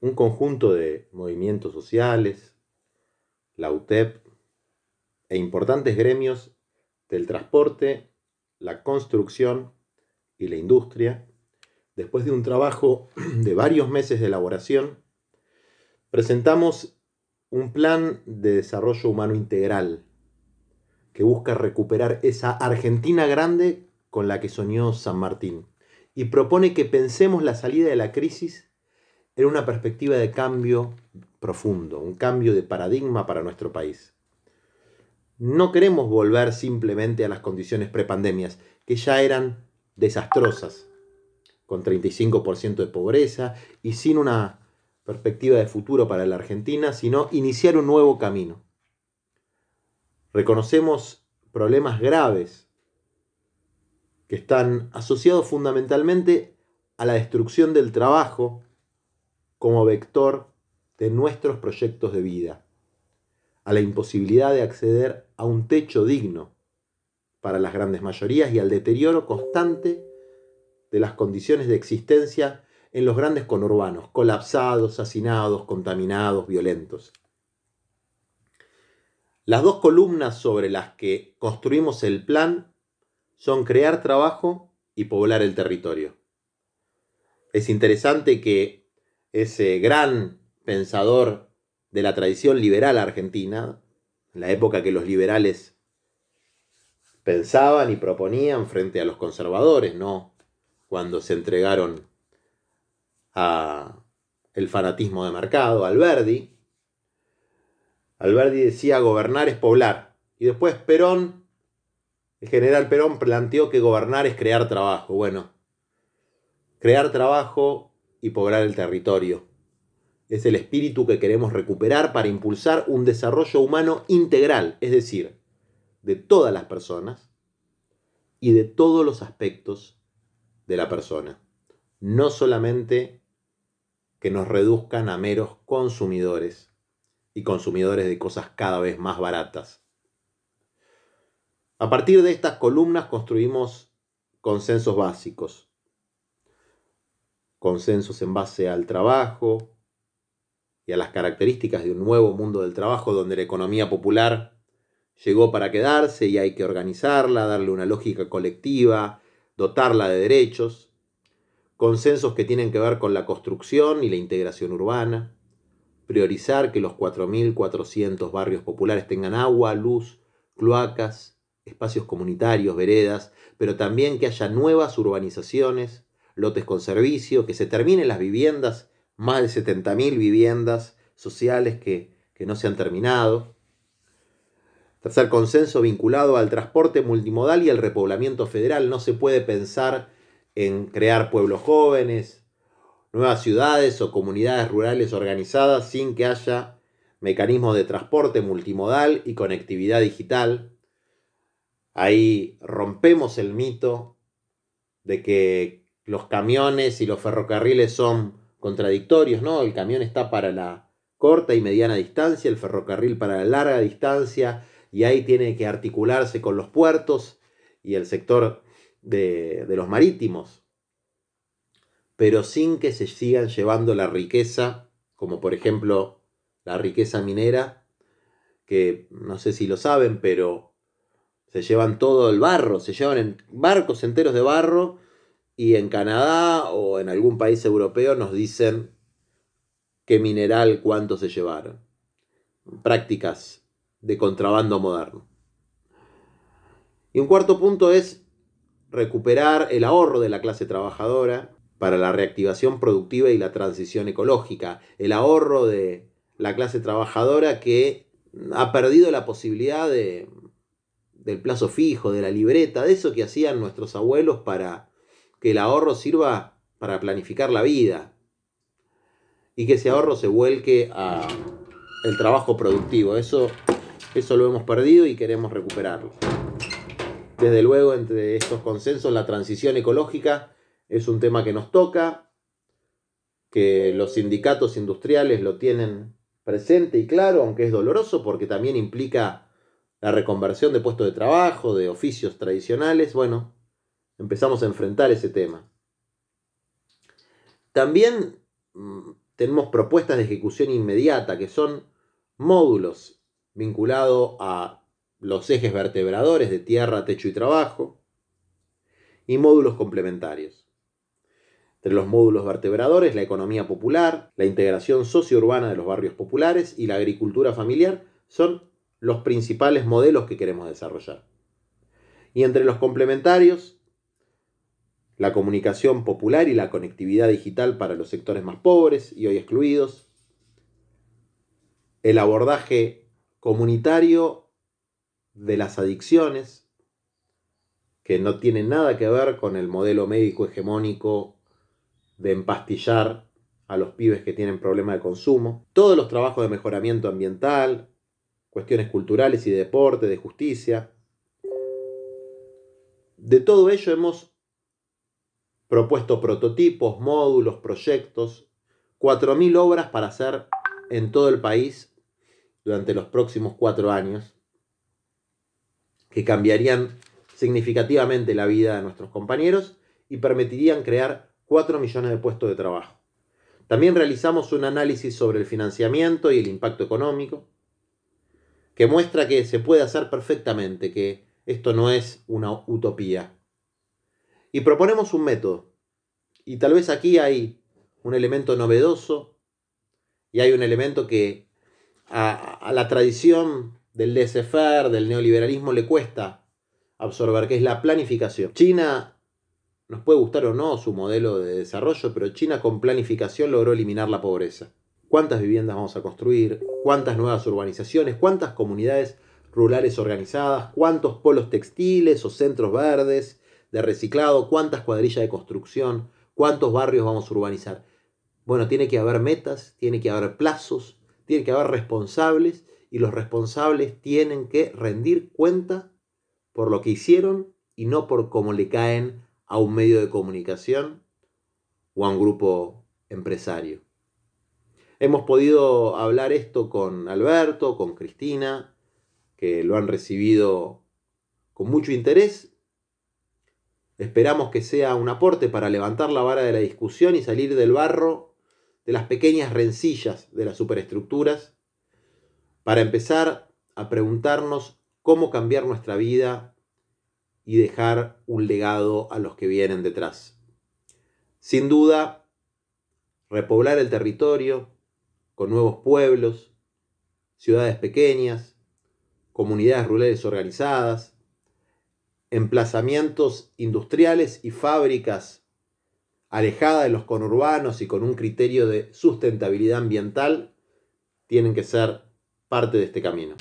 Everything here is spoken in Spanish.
un conjunto de movimientos sociales, la UTEP e importantes gremios del transporte, la construcción y la industria, después de un trabajo de varios meses de elaboración, presentamos un plan de desarrollo humano integral que busca recuperar esa Argentina grande con la que soñó San Martín y propone que pensemos la salida de la crisis era una perspectiva de cambio profundo, un cambio de paradigma para nuestro país. No queremos volver simplemente a las condiciones prepandemias, que ya eran desastrosas, con 35% de pobreza y sin una perspectiva de futuro para la Argentina, sino iniciar un nuevo camino. Reconocemos problemas graves que están asociados fundamentalmente a la destrucción del trabajo, como vector de nuestros proyectos de vida, a la imposibilidad de acceder a un techo digno para las grandes mayorías y al deterioro constante de las condiciones de existencia en los grandes conurbanos, colapsados, hacinados, contaminados, violentos. Las dos columnas sobre las que construimos el plan son crear trabajo y poblar el territorio. Es interesante que ese gran pensador de la tradición liberal argentina, en la época que los liberales pensaban y proponían frente a los conservadores, ¿no? Cuando se entregaron a el fanatismo de mercado, Alberdi. Alberdi decía gobernar es poblar. Y después Perón, el general Perón planteó que gobernar es crear trabajo. Bueno, crear trabajo y poblar el territorio. Es el espíritu que queremos recuperar para impulsar un desarrollo humano integral, es decir, de todas las personas y de todos los aspectos de la persona. No solamente que nos reduzcan a meros consumidores y consumidores de cosas cada vez más baratas. A partir de estas columnas construimos consensos básicos consensos en base al trabajo y a las características de un nuevo mundo del trabajo donde la economía popular llegó para quedarse y hay que organizarla, darle una lógica colectiva, dotarla de derechos, consensos que tienen que ver con la construcción y la integración urbana, priorizar que los 4.400 barrios populares tengan agua, luz, cloacas, espacios comunitarios, veredas, pero también que haya nuevas urbanizaciones lotes con servicio, que se terminen las viviendas, más de 70.000 viviendas sociales que, que no se han terminado. Tercer consenso vinculado al transporte multimodal y al repoblamiento federal. No se puede pensar en crear pueblos jóvenes, nuevas ciudades o comunidades rurales organizadas sin que haya mecanismos de transporte multimodal y conectividad digital. Ahí rompemos el mito de que los camiones y los ferrocarriles son contradictorios, ¿no? El camión está para la corta y mediana distancia, el ferrocarril para la larga distancia, y ahí tiene que articularse con los puertos y el sector de, de los marítimos, pero sin que se sigan llevando la riqueza, como por ejemplo la riqueza minera, que no sé si lo saben, pero se llevan todo el barro, se llevan en barcos enteros de barro y en Canadá o en algún país europeo nos dicen qué mineral, cuánto se llevaron. Prácticas de contrabando moderno. Y un cuarto punto es recuperar el ahorro de la clase trabajadora para la reactivación productiva y la transición ecológica. El ahorro de la clase trabajadora que ha perdido la posibilidad del plazo fijo, de la libreta, de eso que hacían nuestros abuelos para que el ahorro sirva para planificar la vida y que ese ahorro se vuelque a el trabajo productivo. Eso, eso lo hemos perdido y queremos recuperarlo. Desde luego, entre estos consensos, la transición ecológica es un tema que nos toca, que los sindicatos industriales lo tienen presente y claro, aunque es doloroso porque también implica la reconversión de puestos de trabajo, de oficios tradicionales. Bueno, empezamos a enfrentar ese tema. También mm, tenemos propuestas de ejecución inmediata, que son módulos vinculados a los ejes vertebradores de tierra, techo y trabajo, y módulos complementarios. Entre los módulos vertebradores, la economía popular, la integración sociourbana de los barrios populares y la agricultura familiar son los principales modelos que queremos desarrollar. Y entre los complementarios, la comunicación popular y la conectividad digital para los sectores más pobres y hoy excluidos, el abordaje comunitario de las adicciones, que no tiene nada que ver con el modelo médico hegemónico de empastillar a los pibes que tienen problemas de consumo, todos los trabajos de mejoramiento ambiental, cuestiones culturales y de deporte, de justicia. De todo ello hemos propuesto prototipos, módulos, proyectos, 4.000 obras para hacer en todo el país durante los próximos cuatro años, que cambiarían significativamente la vida de nuestros compañeros y permitirían crear 4 millones de puestos de trabajo. También realizamos un análisis sobre el financiamiento y el impacto económico, que muestra que se puede hacer perfectamente, que esto no es una utopía, y proponemos un método. Y tal vez aquí hay un elemento novedoso y hay un elemento que a, la tradición del laissez del neoliberalismo, le cuesta absorber, que es la planificación. China, nos puede gustar o no su modelo de desarrollo, pero China con planificación logró eliminar la pobreza. ¿Cuántas viviendas vamos a construir? ¿Cuántas nuevas urbanizaciones? ¿Cuántas comunidades rurales organizadas? ¿Cuántos polos textiles o centros verdes? de reciclado, cuántas cuadrillas de construcción, cuántos barrios vamos a urbanizar. Bueno, tiene que haber metas, tiene que haber plazos, tiene que haber responsables y los responsables tienen que rendir cuenta por lo que hicieron y no por cómo le caen a un medio de comunicación o a un grupo empresario. Hemos podido hablar esto con Alberto, con Cristina, que lo han recibido con mucho interés Esperamos que sea un aporte para levantar la vara de la discusión y salir del barro de las pequeñas rencillas de las superestructuras para empezar a preguntarnos cómo cambiar nuestra vida y dejar un legado a los que vienen detrás. Sin duda, repoblar el territorio con nuevos pueblos, ciudades pequeñas, comunidades rurales organizadas, emplazamientos industriales y fábricas alejadas de los conurbanos y con un criterio de sustentabilidad ambiental tienen que ser parte de este camino.